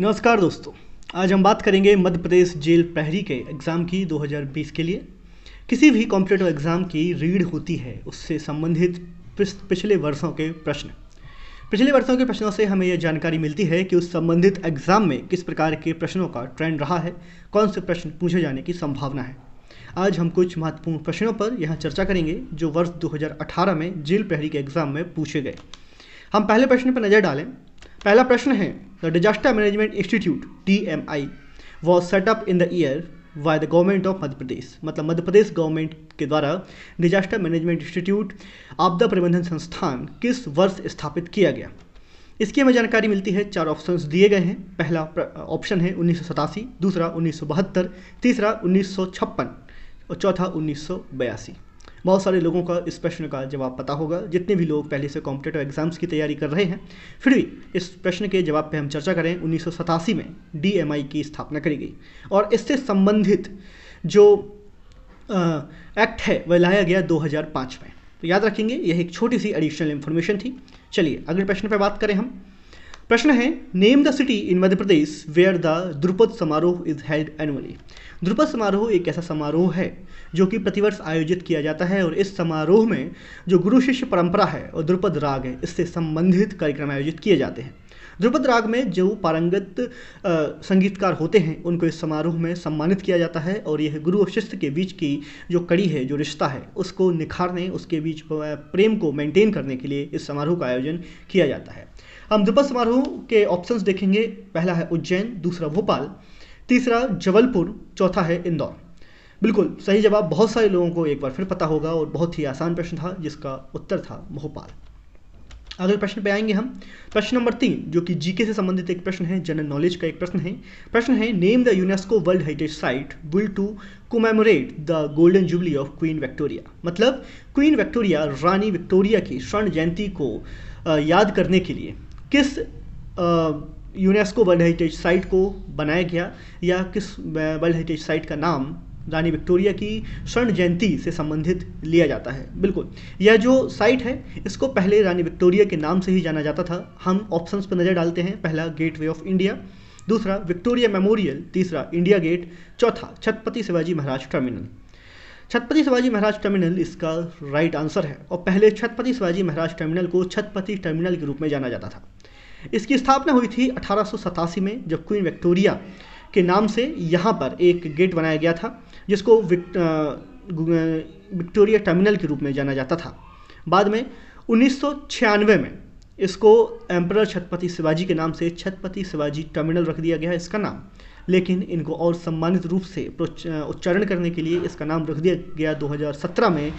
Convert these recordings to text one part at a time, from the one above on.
नमस्कार दोस्तों आज हम बात करेंगे मध्य प्रदेश जेल प्रहरी के एग्ज़ाम की 2020 के लिए किसी भी कॉम्पिटेटिव एग्ज़ाम की रीड होती है उससे संबंधित पिछले वर्षों के प्रश्न पिछले वर्षों के प्रश्नों से हमें यह जानकारी मिलती है कि उस संबंधित एग्ज़ाम में किस प्रकार के प्रश्नों का ट्रेंड रहा है कौन से प्रश्न पूछे जाने की संभावना है आज हम कुछ महत्वपूर्ण प्रश्नों पर यहाँ चर्चा करेंगे जो वर्ष 2018 में जेल प्रहरी के एग्ज़ाम में पूछे गए हम पहले प्रश्न पर नज़र डालें पहला प्रश्न है the disaster management institute D M I was setup in the year by the government of Madhya Pradesh मतलब मध्य प्रदेश गवर्नमेंट के द्वारा डिजास्टर मैनेजमेंट इंस्टीट्यूट आपदा प्रबंधन संस्थान किस वर्ष स्थापित किया गया इसकी हमें जानकारी मिलती है चार ऑप्शन दिए गए हैं पहला ऑप्शन है उन्नीस दूसरा उन्नीस तीसरा उन्नीस और चौथा उन्नीस बहुत सारे लोगों का इस प्रश्न का जवाब पता होगा जितने भी लोग पहले से कॉम्पिटेटिव एग्जाम्स की तैयारी कर रहे हैं फिर भी इस प्रश्न के जवाब पर हम चर्चा करें उन्नीस में डी की स्थापना करी गई और इससे संबंधित जो एक्ट है वह लाया गया 2005 में तो याद रखेंगे यह एक छोटी सी एडिशनल इन्फॉर्मेशन थी चलिए अगले प्रश्न पर बात करें हम प्रश्न है name the city in Madhya Pradesh where the Dhrupad Samaroh is held annually Drupad समारोह एक ऐसा समारोह है जो कि प्रतिवर्ष आयोजित किया जाता है और इस समारोह में जो गुरु शिष्य परंपरा है और द्रुपद राग है इससे संबंधित कार्यक्रम आयोजित किए जाते हैं द्रुपद राग में जो पारंगत संगीतकार होते हैं उनको इस समारोह में सम्मानित किया जाता है और यह गुरु और शिष्य के बीच की जो कड़ी है जो रिश्ता है उसको निखारने उसके बीच प्रेम को मेंटेन करने के लिए इस समारोह का आयोजन किया जाता है हम द्विपद समारोह के ऑप्शंस देखेंगे पहला है उज्जैन दूसरा भोपाल तीसरा जबलपुर चौथा है इंदौर बिल्कुल सही जवाब बहुत सारे लोगों को एक बार फिर पता होगा और बहुत ही आसान प्रश्न था जिसका उत्तर था भोपाल अगले प्रश्न पे आएंगे हम प्रश्न नंबर तीन जो कि जीके से संबंधित एक प्रश्न है जनरल नॉलेज का एक प्रश्न है प्रश्न है name the UNESCO world heritage site will to commemorate the golden jubilee of queen Victoria मतलब क्वीन विक्टोरिया रानी विक्टोरिया की स्वर्ण जयंती को याद करने के लिए किस यूनेस्को वर्ल्ड हेरिटेज साइट को बनाया गया या किस वर्ल्ड हेरिटेज साइट का नाम रानी विक्टोरिया की स्वर्ण जयंती से संबंधित लिया जाता है बिल्कुल यह जो साइट है इसको पहले रानी विक्टोरिया के नाम से ही जाना जाता था हम ऑप्शंस पर नज़र डालते हैं पहला गेटवे ऑफ इंडिया दूसरा विक्टोरिया मेमोरियल तीसरा इंडिया गेट चौथा छत्रपति शिवाजी महाराज टर्मिनल छत्रपति शिवाजी महाराज टर्मिनल इसका राइट आंसर है और पहले छत्रपति शिवाजी महाराज टर्मिनल को छत्रपति टर्मिनल के रूप में जाना जाता था इसकी स्थापना हुई थी अठारह में जब क्वीन विक्टोरिया के नाम से यहाँ पर एक गेट बनाया गया था जिसको विक्टोरिया टर्मिनल के रूप में जाना जाता था बाद में उन्नीस में इसको एम्पर छत्रपति शिवाजी के नाम से छत्रपति शिवाजी टर्मिनल रख दिया गया इसका नाम लेकिन इनको और सम्मानित रूप से उच्चारण करने के लिए इसका नाम रख दिया गया 2017 में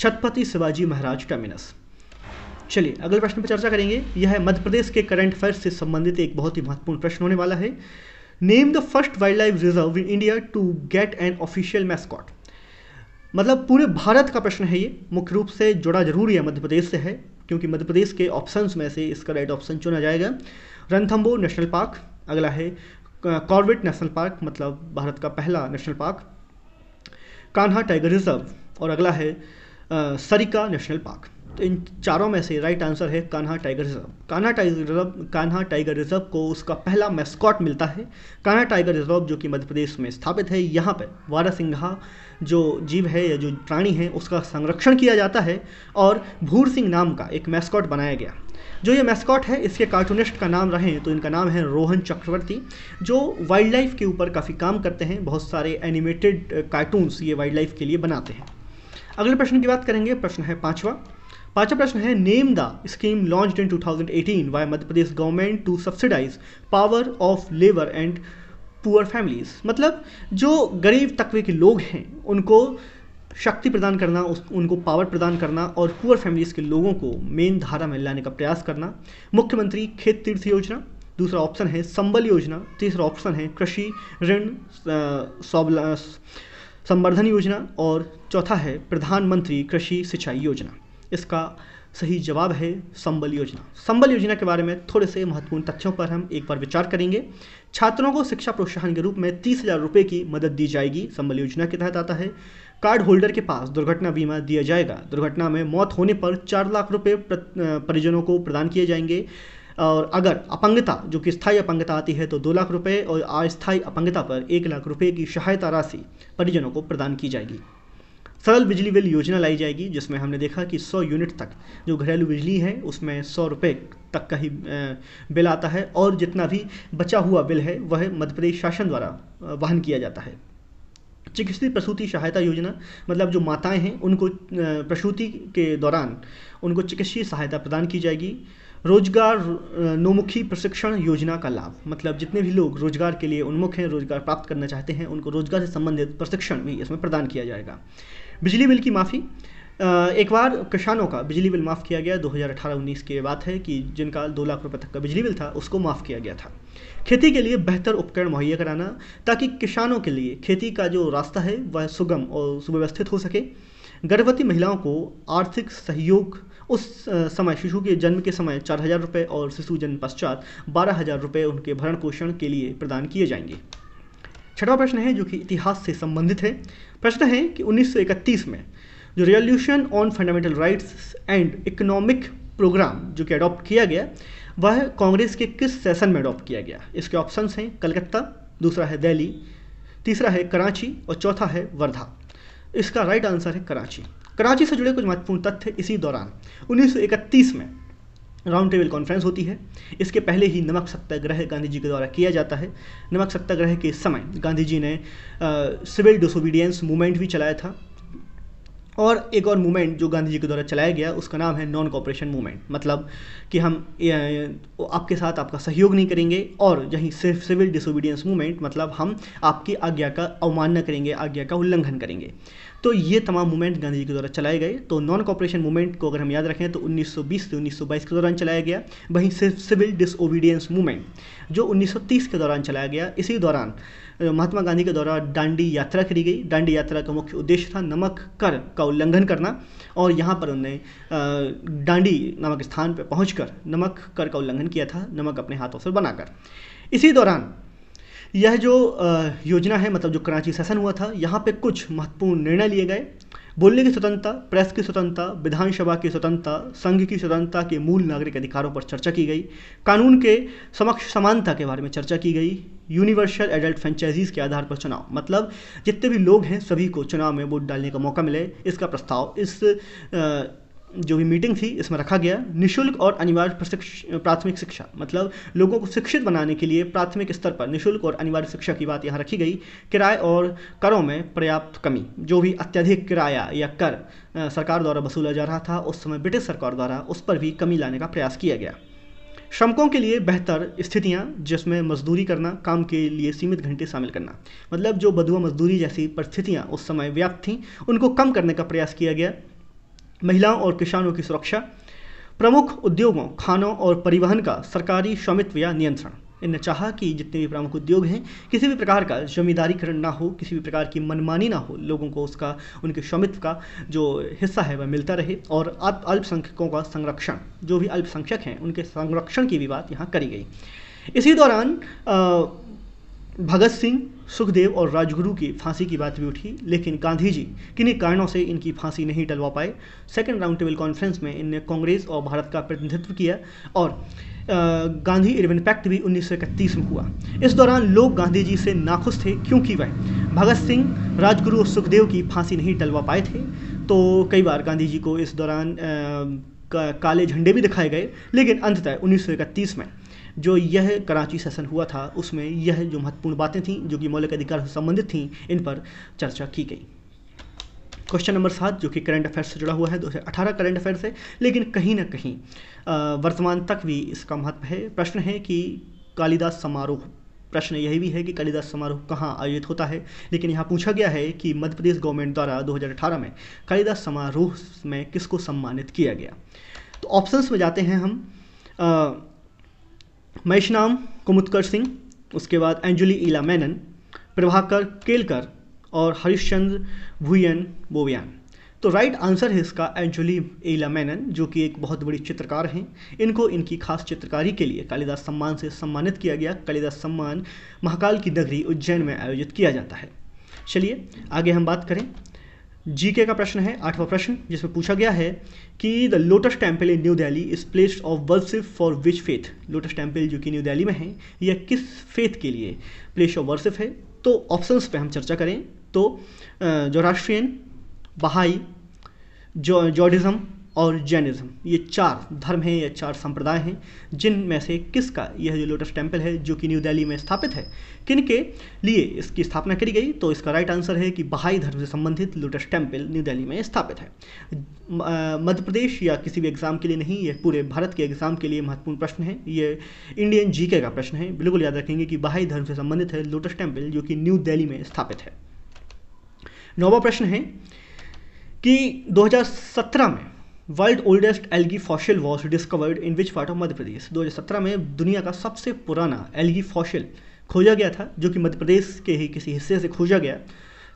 छत्रपति शिवाजी महाराज टर्मिनस चलिए अगले प्रश्न पर चर्चा करेंगे यह है मध्य प्रदेश के करंट अफेयर से संबंधित एक बहुत ही महत्वपूर्ण प्रश्न होने वाला है name the first wildlife reserve in India to get an official mascot मतलब पूरे भारत का प्रश्न है ये मुख्य रूप से जुड़ा जरूरी है मध्य प्रदेश से है क्योंकि मध्य प्रदेश के ऑप्शंस में से इसका राइट ऑप्शन चुना जाएगा रनथम्बो नेशनल पार्क अगला है कॉर्बेट नेशनल पार्क मतलब भारत का पहला national park Kanha tiger reserve और अगला है सरिका नेशनल पार्क तो इन चारों में से राइट आंसर है Kanha tiger reserve Kanha tiger reserve Kanha tiger reserve को उसका पहला मैस्कॉट मिलता है कान्हा टाइगर रिजर्व जो कि मध्य प्रदेश में स्थापित है यहाँ पर वारा सिंघा जो जीव है या जो प्राणी है उसका संरक्षण किया जाता है और भूर सिंह नाम का एक मैस्कॉट बनाया गया जो ये मैस्कॉट है इसके कार्टूनिस्ट का नाम रहे तो इनका नाम है रोहन चक्रवर्ती जो वाइल्ड लाइफ के ऊपर काफ़ी काम करते हैं बहुत सारे एनिमेटेड कार्टून्स ये वाइल्ड लाइफ के लिए बनाते हैं अगले प्रश्न की बात करेंगे प्रश्न है पाँचवा पांचवा प्रश्न है name the scheme launch in 2018 by Madhya Pradesh government to subsidize power of labour and poor families मतलब जो गरीब तकवे के लोग हैं उनको शक्ति प्रदान करना उस उनको पावर प्रदान करना और पुअर फैमिलीज़ के लोगों को मेन धारा में लाने का प्रयास करना मुख्यमंत्री खेत तीर्थ योजना दूसरा ऑप्शन है संबल योजना तीसरा ऑप्शन है कृषि ऋण संवर्धन योजना और चौथा है प्रधानमंत्री कृषि सिंचाई योजना इसका सही जवाब है संबल योजना संबल योजना के बारे में थोड़े से महत्वपूर्ण तथ्यों पर हम एक बार विचार करेंगे छात्रों को शिक्षा प्रोत्साहन के रूप में तीस हज़ार रुपये की मदद दी जाएगी संबल योजना के तहत आता है कार्ड होल्डर के पास दुर्घटना बीमा दिया जाएगा दुर्घटना में मौत होने पर चार लाख रुपये परिजनों को प्रदान किए जाएंगे और अगर अपंगता जो कि स्थायी अपंगता आती है तो दो लाख रुपये और अस्थायी अपंगता पर एक लाख रुपये की सहायता राशि परिजनों को प्रदान की जाएगी सरल बिजली बिल योजना लाई जाएगी जिसमें हमने देखा कि 100 यूनिट तक जो घरेलू बिजली है उसमें सौ रुपये तक का ही बिल आता है और जितना भी बचा हुआ बिल है वह मध्य प्रदेश शासन द्वारा वहन किया जाता है चिकित्सीय प्रसूति सहायता योजना मतलब जो माताएं हैं उनको प्रसूति के दौरान उनको चिकित्सीय सहायता प्रदान की जाएगी रोजगार नोमुखी प्रशिक्षण योजना का लाभ मतलब जितने भी लोग रोजगार के लिए उन्मुख हैं रोजगार प्राप्त करना चाहते हैं उनको रोजगार से संबंधित प्रशिक्षण भी इसमें प्रदान किया जाएगा बिजली बिल की माफ़ी एक बार किसानों का बिजली बिल माफ़ किया गया 2018-19 की बात है कि जिनका दो लाख रुपए तक का बिजली बिल था उसको माफ़ किया गया था खेती के लिए बेहतर उपकरण मुहैया कराना ताकि किसानों के लिए खेती का जो रास्ता है वह सुगम और सुव्यवस्थित हो सके गर्भवती महिलाओं को आर्थिक सहयोग उस समय शिशु के जन्म के समय चार हज़ार रुपये और शिशु जन्म पश्चात बारह हज़ार रुपये उनके भरण पोषण के लिए प्रदान किए जाएंगे छठवा प्रश्न है जो कि इतिहास से संबंधित है प्रश्न है कि 1931 में जो revolution on fundamental rights and economic programme जो कि अडॉप्ट किया गया वह कांग्रेस के किस सेशन में अडॉप्ट किया गया इसके ऑप्शन हैं कलकत्ता दूसरा है दिल्ली तीसरा है कराची और चौथा है वर्धा इसका राइट आंसर है कराची कराची से जुड़े कुछ महत्वपूर्ण तथ्य इसी दौरान 1931 में राउंड टेबल कॉन्फ्रेंस होती है इसके पहले ही नमक सत्याग्रह गांधी जी के द्वारा किया जाता है नमक सत्याग्रह के समय गांधी जी ने सिविल डिसोबीडियंस मूवमेंट भी चलाया था और एक और मूवमेंट जो गांधी जी के द्वारा चलाया गया उसका नाम है नॉन कॉपरेशन मूवमेंट मतलब कि हम आपके साथ आपका सहयोग नहीं करेंगे और यहीं सिर्फ सिविल डिसोबीडियंस मूवमेंट मतलब हम आपकी आज्ञा का अवमानना करेंगे आज्ञा का उल्लंघन करेंगे तो ये तमाम मूवमेंट गांधी जी के द्वारा चलाए गए तो नॉन कॉपरेशन मूवमेंट को अगर हम याद रखें तो 1920 से 1922 के दौरान चलाया गया वहीं सिर्फ सिविल डिसओबीडियंस मूवमेंट जो 1930 के दौरान चलाया गया इसी दौरान महात्मा गांधी के द्वारा डांडी यात्रा करी गई डांडी यात्रा का मुख्य उद्देश्य था नमक कर का उल्लंघन करना और यहाँ पर उन्हें डांडी नामक स्थान पर पहुँच नमक कर का उल्लंघन किया था नमक अपने हाथों से बनाकर इसी दौरान यह जो योजना है मतलब जो कराची सेशन हुआ था यहाँ पे कुछ महत्वपूर्ण निर्णय लिए गए बोलने की स्वतंत्रता प्रेस की स्वतंत्रता विधानसभा की स्वतंत्रता संघ की स्वतंत्रता के मूल नागरिक अधिकारों पर चर्चा की गई कानून के समक्ष समानता के बारे में चर्चा की गई यूनिवर्सल एडल्ट फ्रेंचाइजीज के आधार पर चुनाव मतलब जितने भी लोग हैं सभी को चुनाव में वोट डालने का मौका मिले इसका प्रस्ताव इस जो भी मीटिंग थी इसमें रखा गया निशुल्क और अनिवार्य प्राथमिक शिक्षा मतलब लोगों को शिक्षित बनाने के लिए प्राथमिक स्तर पर निशुल्क और अनिवार्य शिक्षा की बात यहाँ रखी गई किराए और करों में पर्याप्त कमी जो भी अत्यधिक किराया या कर सरकार द्वारा वसूला जा रहा था उस समय ब्रिटिश सरकार द्वारा उस पर भी कमी लाने का प्रयास किया गया श्रमिकों के लिए बेहतर स्थितियां जिसमें मजदूरी करना काम के लिए सीमित घंटे शामिल करना मतलब जो बदुआ मजदूरी जैसी परिस्थितियां उस समय व्याप्त थीं उनको कम करने का प्रयास किया गया महिलाओं और किसानों की सुरक्षा प्रमुख उद्योगों खानों और परिवहन का सरकारी स्वामित्व या नियंत्रण इनने चाहा कि जितने भी प्रमुख उद्योग हैं किसी भी प्रकार का जमींदारीकरण ना हो किसी भी प्रकार की मनमानी ना हो लोगों को उसका उनके स्वामित्व का जो हिस्सा है वह मिलता रहे और अल्पसंख्यकों का संरक्षण जो भी अल्पसंख्यक हैं उनके संरक्षण की भी बात यहाँ करी गई इसी दौरान भगत सिंह सुखदेव और राजगुरु की फांसी की बात भी उठी लेकिन गांधी जी किन्हीं कारणों से इनकी फांसी नहीं टलवा पाए सेकेंड राउंड टेबल कॉन्फ्रेंस में इनने कांग्रेस और भारत का प्रतिनिधित्व किया और गांधी इरविन पैक्ट भी उन्नीस में हुआ इस दौरान लोग गांधी जी से नाखुश थे क्योंकि वह भगत सिंह राजगुरु और सुखदेव की फांसी नहीं टलवा पाए थे तो कई बार गांधी जी को इस दौरान आ, काले झंडे भी दिखाए गए लेकिन अंततः उन्नीस में जो यह कराची सेशन हुआ था उसमें यह जो महत्वपूर्ण बातें थीं जो कि मौलिक अधिकार से संबंधित थीं इन पर चर्चा की गई क्वेश्चन नंबर सात जो कि करंट अफेयर्स से जुड़ा हुआ है दो हज़ार अठारह करंट अफेयर्स है लेकिन कहीं ना कहीं वर्तमान तक भी इसका महत्व है प्रश्न है कि कालिदास समारोह प्रश्न यही भी है कि कालिदास समारोह कहाँ आयोजित होता है लेकिन यहाँ पूछा गया है कि मध्य प्रदेश गवर्नमेंट द्वारा 2018 में कालिदास समारोह में किसको सम्मानित किया गया तो ऑप्शंस में जाते हैं हम मैशनाम कुमुदकर सिंह उसके बाद एंजुली इला मैनन प्रभाकर केलकर और हरिश्चंद्र भुयन बोवियान तो राइट आंसर है इसका एंजुली एला मैनन जो कि एक बहुत बड़ी चित्रकार हैं इनको इनकी खास चित्रकारी के लिए कालिदास सम्मान से सम्मानित किया गया कालिदास सम्मान महाकाल की नगरी उज्जैन में आयोजित किया जाता है चलिए आगे हम बात करें जीके का प्रश्न है आठवां प्रश्न जिसमें पूछा गया है कि the lotus temple in new Delhi is place of worship for which faith lotus temple जो कि न्यू दिल्ली में है यह किस फेथ के लिए प्लेस ऑफ वर्सिप है तो ऑप्शंस पे हम चर्चा करें तो जो राष्ट्रीय बहाई जो जोडिज़म और जैनिज़्म ये चार धर्म हैं या चार संप्रदाय हैं जिनमें से किसका यह जो लोटस टेम्पल है जो कि न्यू दिल्ली में स्थापित है किन के लिए इसकी स्थापना करी गई तो इसका राइट आंसर है कि बहाई धर्म से संबंधित लोटस टेम्पल न्यू दिल्ली में स्थापित है मध्य प्रदेश या किसी भी एग्ज़ाम के लिए नहीं यह पूरे भारत के एग्ज़ाम के लिए महत्वपूर्ण प्रश्न है ये इंडियन जी का प्रश्न है बिल्कुल याद रखेंगे कि बहाई धर्म से संबंधित है लोटस टेम्पल जो कि न्यू दिल्ली में स्थापित है नौवा प्रश्न है कि 2017 में world oldest algae fossil was discovered in which part of Madhya Pradesh 2017 में दुनिया का सबसे पुराना एल्गी फॉसिल खोजा गया था जो कि मध्य प्रदेश के ही किसी हिस्से से खोजा गया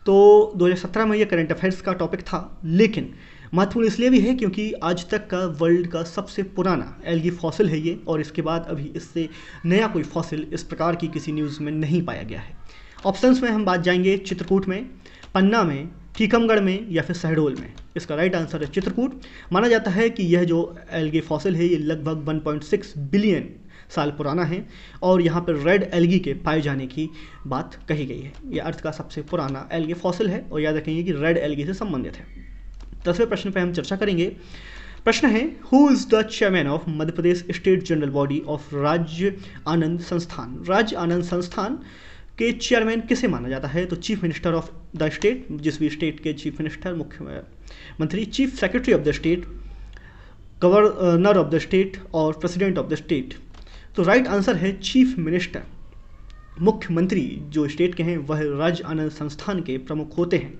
तो 2017 में ये करंट अफेयर्स का टॉपिक था लेकिन महत्वपूर्ण इसलिए भी है क्योंकि आज तक का वर्ल्ड का सबसे पुराना एल्गी फॉसिल है ये और इसके बाद अभी इससे नया कोई फॉसिल इस प्रकार की किसी न्यूज़ में नहीं पाया गया है ऑप्शंस में हम बात जाएंगे चित्रकूट में पन्ना में कीकमगढ़ में या फिर शहडोल में इसका राइट आंसर है चित्रकूट माना जाता है कि यह जो एल्गी फॉसिल है ये लगभग 1.6 बिलियन साल पुराना है और यहाँ पर रेड एल्गी के पाए जाने की बात कही गई है यह अर्थ का सबसे पुराना एल्गी फॉसिल है और याद रखेंगे कि रेड एल्गी से संबंधित है दसवें प्रश्न पर हम चर्चा करेंगे प्रश्न है who is the chairman of Madhya Pradesh state general body of Rajya Anand संस्थान राज्य आनंद संस्थान के चेयरमैन किसे माना जाता है तो chief minister of the state जिस भी स्टेट के चीफ मिनिस्टर मुख्य मंत्री chief secretary of the state governor of the state और प्रेसिडेंट ऑफ द स्टेट तो राइट आंसर है चीफ मिनिस्टर मुख्यमंत्री जो स्टेट के हैं वह राज्य आनंद संस्थान के प्रमुख होते हैं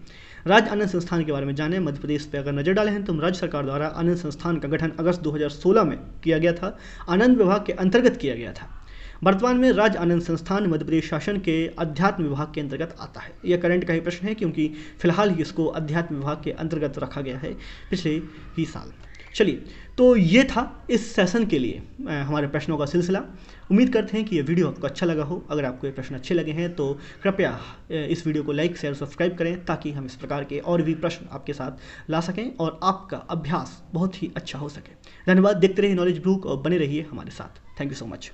राज्य आनंद संस्थान के बारे में जाने मध्य प्रदेश पर अगर नजर डाले हैं तो राज्य सरकार द्वारा आनंद संस्थान का गठन अगस्त 2016 में किया गया था आनंद विभाग के अंतर्गत किया गया था वर्तमान में राज्य आनंद संस्थान मध्यप्रदेश शासन के अध्यात्म विभाग के अंतर्गत आता है यह करंट का ही प्रश्न है क्योंकि फिलहाल ही इसको अध्यात्म विभाग के अंतर्गत रखा गया है पिछले ही साल चलिए तो ये था इस सेशन के लिए हमारे प्रश्नों का सिलसिला उम्मीद करते हैं कि ये वीडियो आपको अच्छा लगा हो अगर आपको ये प्रश्न अच्छे लगे हैं तो कृपया इस वीडियो को लाइक शेयर सब्सक्राइब करें ताकि हम इस प्रकार के और भी प्रश्न आपके साथ ला सकें और आपका अभ्यास बहुत ही अच्छा हो सके धन्यवाद देखते रहिए नॉलेज बुक और बने रहिए हमारे साथ थैंक यू सो मच